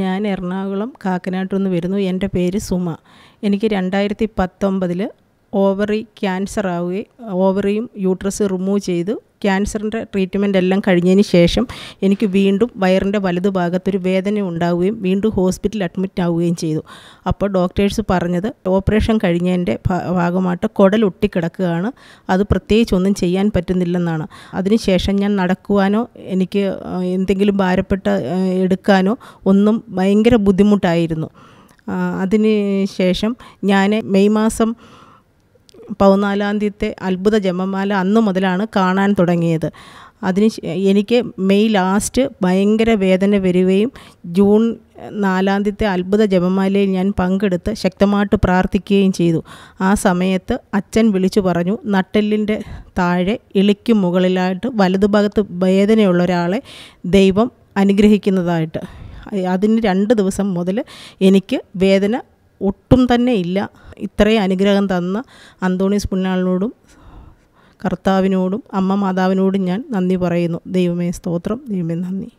ഞാൻ എറണാകുളം കാക്കനാട്ടിൽ നിന്ന് വരുന്നു എൻ്റെ പേര് സുമ എനിക്ക് രണ്ടായിരത്തി പത്തൊമ്പതിൽ ഓവറി ക്യാൻസർ ആവുകയും ഓവറിയും യൂട്രസ് റിമൂവ് ചെയ്തു ക്യാൻസറിൻ്റെ ട്രീറ്റ്മെൻ്റ് എല്ലാം കഴിഞ്ഞതിന് ശേഷം എനിക്ക് വീണ്ടും വയറിൻ്റെ വലതുഭാഗത്തൊരു വേദന ഉണ്ടാവുകയും വീണ്ടും ഹോസ്പിറ്റലിൽ അഡ്മിറ്റ് ആവുകയും ചെയ്തു അപ്പോൾ ഡോക്ടേഴ്സ് പറഞ്ഞത് ഓപ്പറേഷൻ കഴിഞ്ഞതിൻ്റെ ഭാഗമായിട്ട് കുടൽ ഒട്ടിക്കിടക്കുകയാണ് അത് ഒന്നും ചെയ്യാൻ പറ്റുന്നില്ലെന്നാണ് അതിനുശേഷം ഞാൻ നടക്കുവാനോ എനിക്ക് എന്തെങ്കിലും ഭാരപ്പെട്ട എടുക്കാനോ ഒന്നും ഭയങ്കര ബുദ്ധിമുട്ടായിരുന്നു അതിന് ശേഷം ഞാൻ മെയ് മാസം പതിനാലാം തീയത്തെ അത്ഭുത ജപമാല അന്ന് മുതലാണ് കാണാൻ തുടങ്ങിയത് അതിന് എനിക്ക് മെയ് ലാസ്റ്റ് ഭയങ്കര വേദന വരികയും ജൂൺ നാലാം തീയത്തെ അത്ഭുത ജപമാലയിൽ ഞാൻ പങ്കെടുത്ത് ശക്തമായിട്ട് പ്രാർത്ഥിക്കുകയും ചെയ്തു ആ സമയത്ത് അച്ഛൻ വിളിച്ചു പറഞ്ഞു നട്ടെല്ലിൻ്റെ താഴെ ഇളിക്കും മുകളിലായിട്ട് വലതുഭാഗത്ത് വേദനയുള്ള ഒരാളെ ദൈവം അനുഗ്രഹിക്കുന്നതായിട്ട് അതിന് രണ്ട് ദിവസം മുതൽ എനിക്ക് വേദന ഒട്ടും തന്നെ ഇല്ല ഇത്രയും അനുഗ്രഹം തന്ന അന്തോണീസ് പുന്നാളിനോടും കർത്താവിനോടും അമ്മ മാതാവിനോടും ഞാൻ നന്ദി പറയുന്നു ദൈവമേ സ്തോത്രം ദൈവമേ നന്ദി